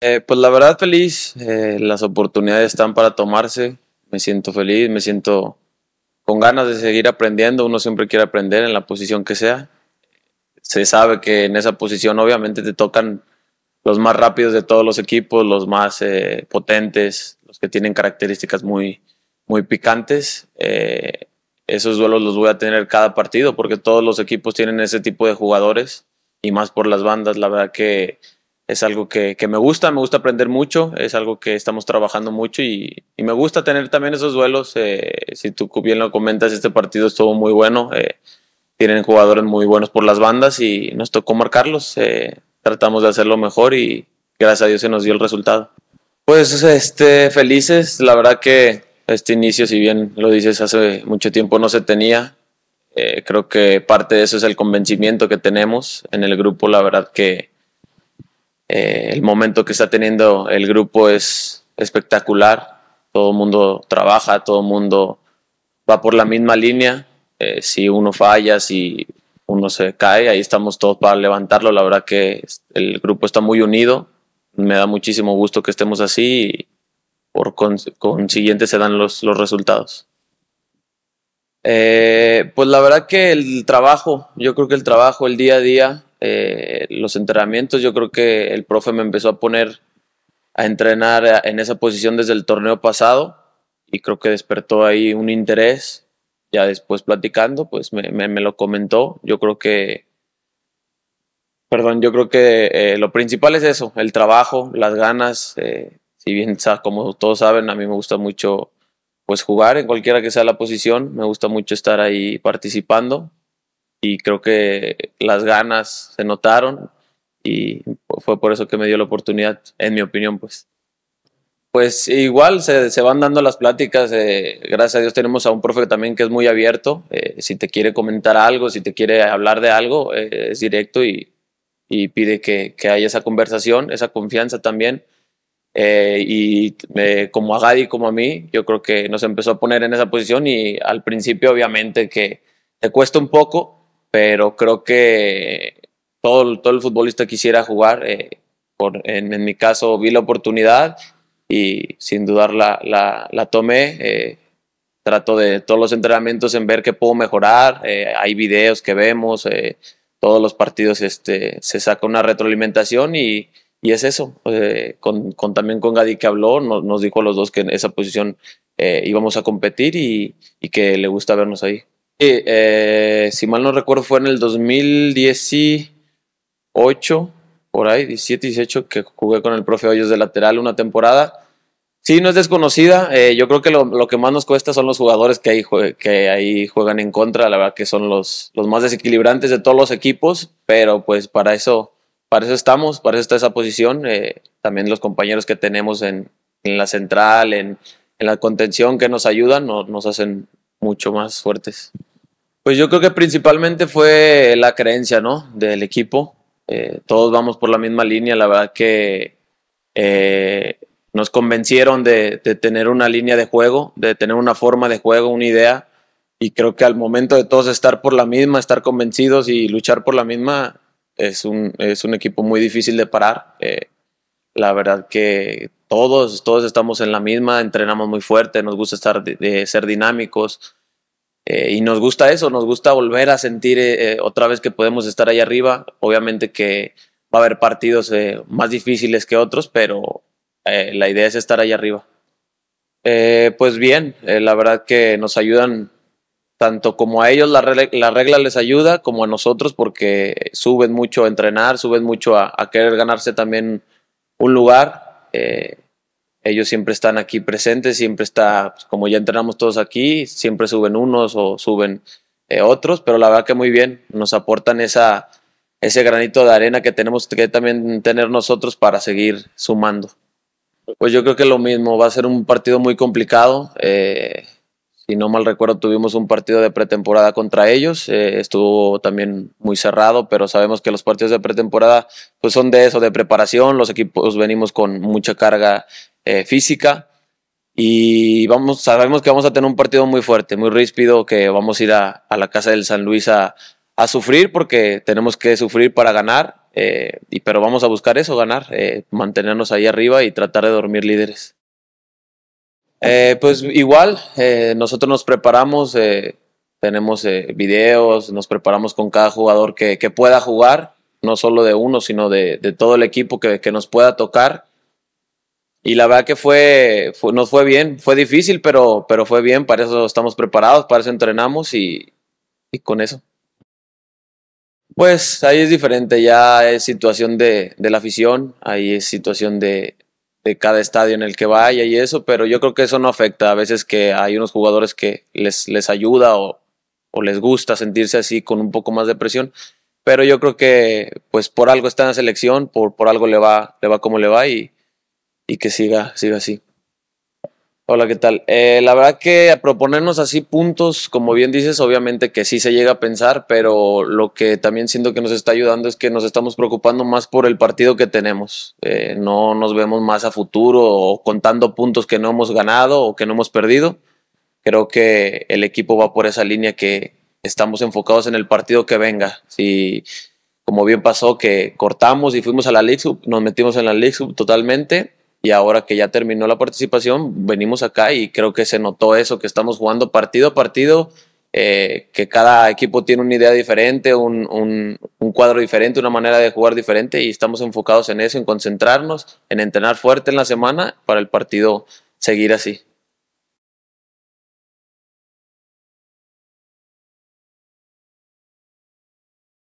Eh, pues la verdad feliz, eh, las oportunidades están para tomarse, me siento feliz, me siento con ganas de seguir aprendiendo, uno siempre quiere aprender en la posición que sea. Se sabe que en esa posición obviamente te tocan los más rápidos de todos los equipos, los más eh, potentes, los que tienen características muy, muy picantes. esos duelos los voy a tener cada partido porque todos los equipos tienen ese tipo de jugadores y más por las bandas, la verdad que es algo que, me gusta, me gusta aprender mucho, es algo que estamos trabajando mucho y, me gusta tener también esos duelos. Eh, si tú bien lo comentas, este partido estuvo muy bueno, eh, tienen jugadores muy buenos por las bandas y nos tocó marcarlos, eh, tratamos de hacerlo mejor y gracias a Dios se nos dio el resultado. Pues este, felices, la verdad que este inicio, si bien lo dices, hace mucho tiempo no se tenía. creo que parte de eso es el convencimiento que tenemos en el grupo, la verdad que eh, el momento que está teniendo el grupo es espectacular. Todo el mundo trabaja, todo el mundo va por la misma línea. Eh, si uno falla, si uno se cae, ahí estamos todos para levantarlo. La verdad que el grupo está muy unido. Me da muchísimo gusto que estemos así y por consiguiente se dan los, resultados. Eh, pues la verdad que el trabajo, yo creo que el trabajo, el día a día, eh, los entrenamientos. Yo creo que el profe me empezó a poner a entrenar en esa posición desde el torneo pasado y creo que despertó ahí un interés. Ya después platicando, pues me, lo comentó. Yo creo que, perdón, yo creo que eh, lo principal es eso, el trabajo, las ganas. Eh, si bien, como todos saben, a mí me gusta mucho pues jugar en cualquiera que sea la posición. Me gusta mucho estar ahí participando y creo que las ganas se notaron y fue por eso que me dio la oportunidad, en mi opinión, pues. Pues igual se, se van dando las pláticas, eh, gracias a Dios tenemos a un profe también que es muy abierto, eh, si te quiere comentar algo, si te quiere hablar de algo, eh, es directo y, y pide que, que, haya esa conversación, esa confianza también. y como a Gadi, como a mí, yo creo que nos empezó a poner en esa posición y al principio obviamente que te cuesta un poco, pero creo que todo, todo el futbolista quisiera jugar. Eh, por, en, en, mi caso vi la oportunidad y sin dudar la, la, la tomé. Eh, trato de todos los entrenamientos en ver qué puedo mejorar. Eh, hay videos que vemos, todos los partidos este, se saca una retroalimentación y, y es eso. Con, con, también con Gadi que habló, nos dijo a los dos que en esa posición íbamos a competir y, y que le gusta vernos ahí. Eh, si mal no recuerdo, fue en el 2018, por ahí, 17, 18, que jugué con el profe Hoyos de lateral una temporada. Sí, no es desconocida. Eh, yo creo que lo, que más nos cuesta son los jugadores que ahí, que ahí juegan en contra. La verdad que son los, los más desequilibrantes de todos los equipos, pero pues para eso, para eso estamos, para eso está esa posición. Eh, también los compañeros que tenemos en, la central, en, en, la contención que nos ayudan, nos hacen mucho más fuertes. Pues yo creo que principalmente fue la creencia, ¿no? Del equipo. Eh, todos vamos por la misma línea. La verdad que eh, nos convencieron de, tener una línea de juego, de tener una forma de juego, una idea. Y creo que al momento de todos estar por la misma, estar convencidos y luchar por la misma, es un, es un equipo muy difícil de parar. Eh, la verdad que todos, todos estamos en la misma, entrenamos muy fuerte, nos gusta estar de ser dinámicos. Eh, y nos gusta eso, nos gusta volver a sentir eh, eh, otra vez que podemos estar ahí arriba. Obviamente que va a haber partidos más difíciles que otros, pero la idea es estar ahí arriba. pues bien, la verdad que nos ayudan tanto como a ellos la regla, les ayuda como a nosotros porque suben mucho a entrenar, suben mucho a, querer ganarse también un lugar. Eh, ellos siempre están aquí presentes, siempre está, pues, como ya entrenamos todos aquí, siempre suben unos o suben eh, otros, pero la verdad que muy bien, nos aportan esa, ese granito de arena que tenemos que también tener nosotros para seguir sumando. Pues yo creo que lo mismo, va a ser un partido muy complicado. Eh, si no mal recuerdo, tuvimos un partido de pretemporada contra ellos. Eh, estuvo también muy cerrado, pero sabemos que los partidos de pretemporada pues son de eso, de preparación. Los equipos venimos con mucha carga eh, física. Y vamos, sabemos que vamos a tener un partido muy fuerte, muy ríspido, que vamos a ir a, la casa del San Luis a, sufrir porque tenemos que sufrir para ganar. Eh, y, pero vamos a buscar eso, ganar, eh, mantenernos ahí arriba y tratar de dormir líderes. pues igual, nosotros nos preparamos, tenemos videos, nos preparamos con cada jugador que, pueda jugar no solo de uno, sino de, todo el equipo que, que, nos pueda tocar y la verdad que fue, nos fue bien, fue difícil, pero, pero fue bien, para eso estamos preparados, para eso entrenamos y, y con eso. Pues ahí es diferente, ya es situación de, de la afición, ahí es situación de, de, cada estadio en el que vaya y eso, pero yo creo que eso no afecta. A veces que hay unos jugadores que les, les ayuda o, o les gusta sentirse así con un poco más de presión, pero yo creo que pues por algo está en la selección, por, por algo le va, le va como le va y, y que siga, siga así. Hola, ¿qué tal? Eh, la verdad que a proponernos así puntos, como bien dices, obviamente que sí se llega a pensar, pero lo que también siento que nos está ayudando es que nos estamos preocupando más por el partido que tenemos. Eh, no nos vemos más a futuro o contando puntos que no hemos ganado o que no hemos perdido. Creo que el equipo va por esa línea que estamos enfocados en el partido que venga. Si, como bien pasó, que cortamos y fuimos a la League nos metimos en la League totalmente y ahora que ya terminó la participación, venimos acá y creo que se notó eso, que estamos jugando partido a partido, eh, que cada equipo tiene una idea diferente, un, un, cuadro diferente, una manera de jugar diferente y estamos enfocados en eso, en concentrarnos, en entrenar fuerte en la semana para el partido seguir así.